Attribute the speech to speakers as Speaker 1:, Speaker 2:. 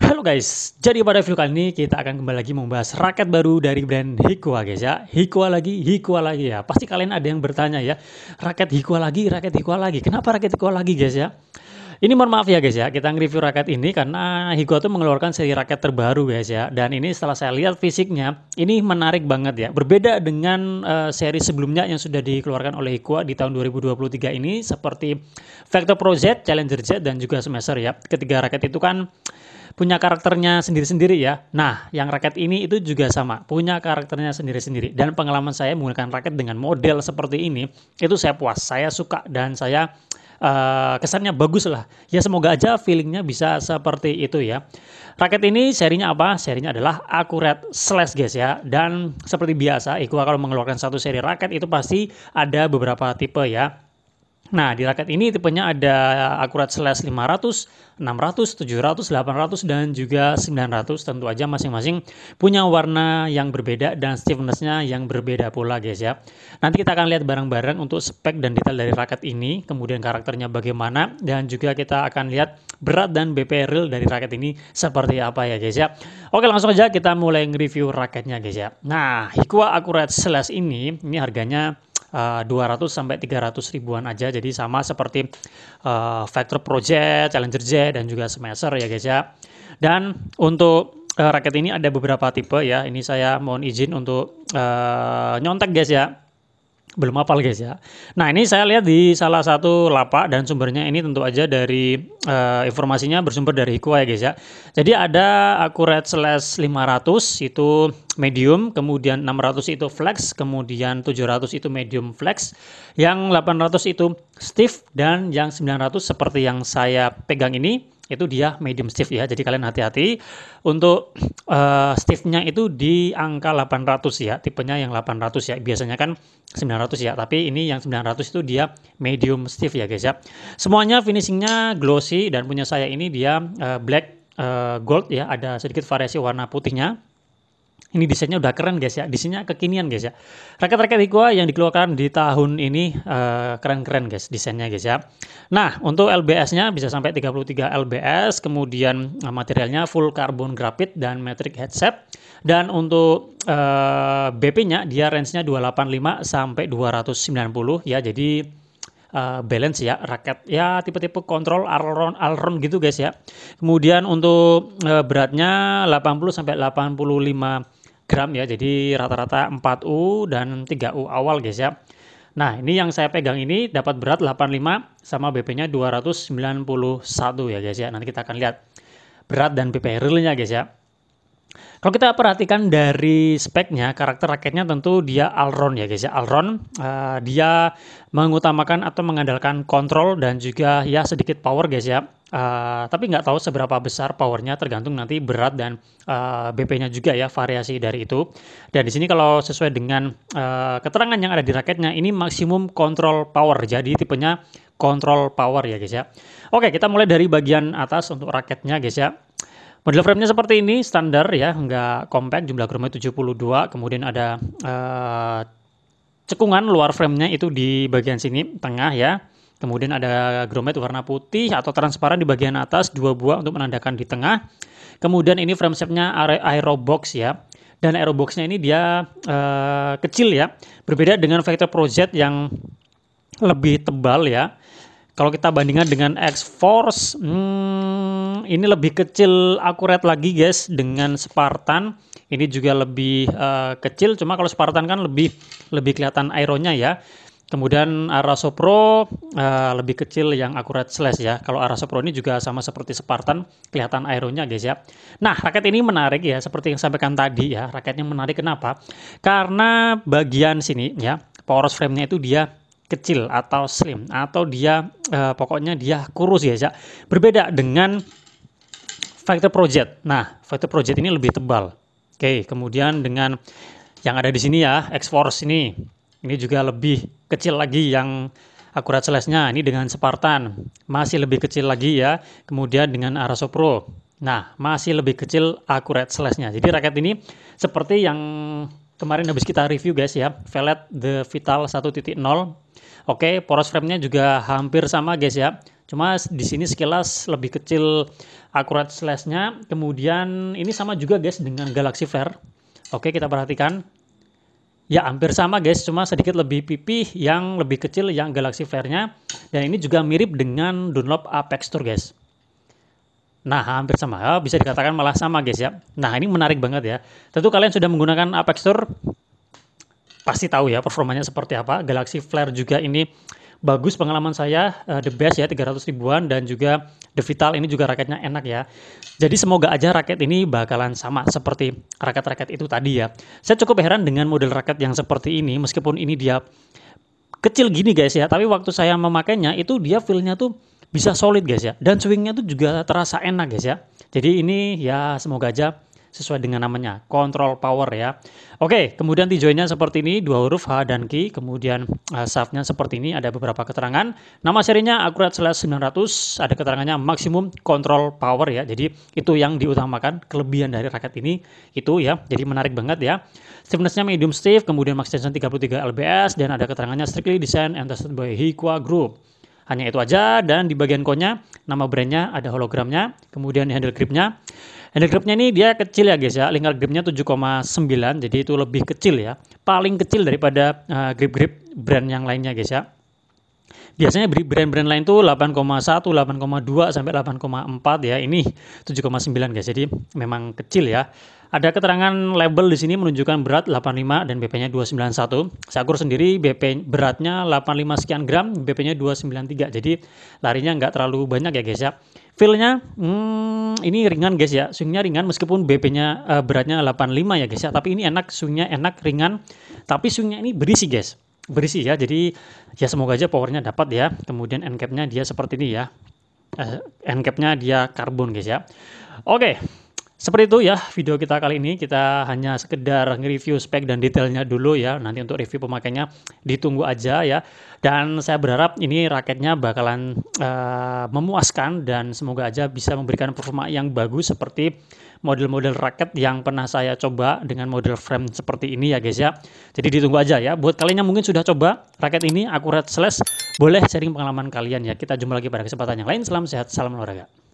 Speaker 1: Halo guys, jadi pada video kali ini kita akan kembali lagi membahas raket baru dari brand Hikua guys ya. Hikua lagi, Hikua lagi ya. Pasti kalian ada yang bertanya ya, raket Hikua lagi, raket Hikua lagi. Kenapa raket Hikua lagi guys ya? Ini mohon maaf ya guys ya, kita nge-review raket ini karena Higo tuh mengeluarkan seri raket terbaru guys ya. Dan ini setelah saya lihat fisiknya, ini menarik banget ya. Berbeda dengan uh, seri sebelumnya yang sudah dikeluarkan oleh Higo di tahun 2023 ini seperti Vector Pro Z, Challenger Z dan juga Smasher ya. Ketiga raket itu kan punya karakternya sendiri-sendiri ya. Nah, yang raket ini itu juga sama, punya karakternya sendiri-sendiri. Dan pengalaman saya menggunakan raket dengan model seperti ini, itu saya puas, saya suka dan saya uh, kesannya bagus lah. Ya semoga aja feelingnya bisa seperti itu ya. Raket ini serinya apa? Serinya adalah akurat slash guys ya. Dan seperti biasa, Iqbal kalau mengeluarkan satu seri raket itu pasti ada beberapa tipe ya Nah, di raket ini tipenya ada akurat slash 500, 600, 700, 800, dan juga 900. Tentu aja masing-masing punya warna yang berbeda dan stiffness-nya yang berbeda pula guys ya. Nanti kita akan lihat barang-barang untuk spek dan detail dari raket ini, kemudian karakternya bagaimana, dan juga kita akan lihat berat dan BP real dari raket ini seperti apa ya guys ya. Oke langsung aja kita mulai nge-review raketnya guys ya. Nah, Hikua Akurat Slash ini, ini harganya Eh, dua 200 sampai 300 ribuan aja. Jadi sama seperti uh, Factor Project, Challenger J dan juga Smasher ya guys ya. Dan untuk uh, raket ini ada beberapa tipe ya. Ini saya mohon izin untuk uh, nyontek guys ya belum hafal guys ya. Nah ini saya lihat di salah satu lapak dan sumbernya ini tentu aja dari uh, informasinya bersumber dari ikuaya ya guys ya. Jadi ada akurat slash 500 itu medium, kemudian 600 itu flex, kemudian 700 itu medium flex, yang 800 itu stiff dan yang 900 seperti yang saya pegang ini itu dia medium stiff ya. Jadi kalian hati-hati untuk uh, eh, stiffnya itu di angka 800 ya, tipenya yang 800 ya. Biasanya kan 900 ya, tapi ini yang 900 itu dia medium stiff ya guys ya. Semuanya finishingnya glossy dan punya saya ini dia uh, black uh, gold ya, ada sedikit variasi warna putihnya ini desainnya udah keren guys ya, desainnya kekinian guys ya. Raket-raket Hikua yang dikeluarkan di tahun ini eh, keren-keren uh, guys desainnya guys ya. Nah untuk LBS-nya bisa sampai 33 LBS, kemudian uh, materialnya full carbon graphite dan metric headset. Dan untuk uh, eh, BP-nya dia range-nya 285 sampai 290 ya, jadi uh, balance ya raket ya tipe-tipe kontrol aileron aileron gitu guys ya kemudian untuk uh, beratnya 80 sampai 85 gram ya, jadi rata-rata 4U dan 3U awal guys ya. Nah, ini yang saya pegang ini dapat berat 85 sama BP-nya 291 ya guys ya. Nanti kita akan lihat berat dan BP realnya guys ya. Kalau kita perhatikan dari speknya, karakter raketnya tentu dia Alron ya guys ya. Alron uh, dia mengutamakan atau mengandalkan kontrol dan juga ya sedikit power guys ya. Uh, tapi nggak tahu seberapa besar powernya tergantung nanti berat dan uh, eh, BP-nya juga ya variasi dari itu. Dan di sini kalau sesuai dengan uh, keterangan yang ada di raketnya ini maksimum kontrol power. Jadi tipenya kontrol power ya guys ya. Oke, kita mulai dari bagian atas untuk raketnya guys ya. Model frame-nya seperti ini, standar ya, nggak compact, jumlah puluh 72, kemudian ada uh, cekungan luar frame-nya itu di bagian sini, tengah ya. Kemudian ada grommet warna putih atau transparan di bagian atas, dua buah untuk menandakan di tengah. Kemudian ini frame shape-nya box ya. Dan aerobox-nya ini dia uh, kecil ya, berbeda dengan Vector Project yang lebih tebal ya kalau kita bandingkan dengan X-Force, hmm, ini lebih kecil akurat lagi guys dengan Spartan. Ini juga lebih uh, kecil, cuma kalau Spartan kan lebih lebih kelihatan ironnya ya. Kemudian Araso Pro uh, eh, lebih kecil yang akurat slash ya. Kalau Araso Pro ini juga sama seperti Spartan, kelihatan aeronya guys ya. Nah, raket ini menarik ya, seperti yang sampaikan tadi ya. Raketnya menarik kenapa? Karena bagian sini ya, power frame-nya itu dia kecil atau slim atau dia eh, pokoknya dia kurus ya, Cak. Berbeda dengan Factor Project. Nah, Factor Project ini lebih tebal. Oke, kemudian dengan yang ada di sini ya, X-Force ini. Ini juga lebih kecil lagi yang akurat selesnya Ini dengan Spartan. Masih lebih kecil lagi ya. Kemudian dengan Araso Pro. Nah, masih lebih kecil akurat selesnya Jadi raket ini seperti yang kemarin habis kita review guys ya, Velet The Vital 1.0. Oke, poros frame-nya juga hampir sama guys ya. Cuma di sini sekilas lebih kecil akurat slash-nya. Kemudian ini sama juga guys dengan Galaxy Flare. Oke, kita perhatikan. Ya, hampir sama guys, cuma sedikit lebih pipih yang lebih kecil yang Galaxy Flare-nya. Dan ini juga mirip dengan Dunlop Apex Tour guys. Nah, hampir sama. Oh, bisa dikatakan malah sama, guys ya. Nah, ini menarik banget ya. Tentu kalian sudah menggunakan Apex Tour pasti tahu ya performanya seperti apa. Galaxy Flare juga ini bagus pengalaman saya uh, the best ya 300 ribuan dan juga The Vital ini juga raketnya enak ya. Jadi semoga aja raket ini bakalan sama seperti raket-raket itu tadi ya. Saya cukup heran dengan model raket yang seperti ini meskipun ini dia kecil gini guys ya, tapi waktu saya memakainya itu dia feel-nya tuh bisa solid guys ya dan swingnya itu juga terasa enak guys ya jadi ini ya semoga aja sesuai dengan namanya control power ya oke kemudian tijoinnya seperti ini dua huruf H dan Q kemudian uh, shaftnya seperti ini ada beberapa keterangan nama serinya akurat slash 900 ada keterangannya maksimum control power ya jadi itu yang diutamakan kelebihan dari raket ini itu ya jadi menarik banget ya stiffnessnya medium stiff kemudian max tension 33 lbs dan ada keterangannya strictly design and tested by Hikwa Group hanya itu aja dan di bagian konya nama brandnya ada hologramnya, kemudian handle gripnya. Handle gripnya ini dia kecil ya guys ya, lingkar gripnya 7,9 jadi itu lebih kecil ya, paling kecil daripada uh, grip-grip brand yang lainnya guys ya. Biasanya brand-brand lain tuh 8,1, 8,2 sampai 8,4 ya. Ini 7,9 guys. Jadi memang kecil ya. Ada keterangan label di sini menunjukkan berat 85 dan BP-nya 291. Saya ukur sendiri BP beratnya 85 sekian gram, BP-nya 293. Jadi larinya nggak terlalu banyak ya guys ya. Feel-nya hmm, ini ringan guys ya. swing ringan meskipun BP-nya uh, eh, beratnya 85 ya guys ya. Tapi ini enak, swing enak, ringan. Tapi swing ini berisi guys. Berisi ya. Jadi ya semoga aja powernya dapat ya. Kemudian end cap-nya dia seperti ini ya. Uh, end cap-nya dia karbon guys ya. Oke. Okay. Seperti itu ya video kita kali ini kita hanya sekedar nge-review spek dan detailnya dulu ya. Nanti untuk review pemakainya ditunggu aja ya. Dan saya berharap ini raketnya bakalan uh, memuaskan dan semoga aja bisa memberikan performa yang bagus seperti model-model raket yang pernah saya coba dengan model frame seperti ini ya guys ya. Jadi ditunggu aja ya. Buat kalian yang mungkin sudah coba raket ini akurat slash boleh sharing pengalaman kalian ya. Kita jumpa lagi pada kesempatan yang lain. Salam sehat, salam olahraga.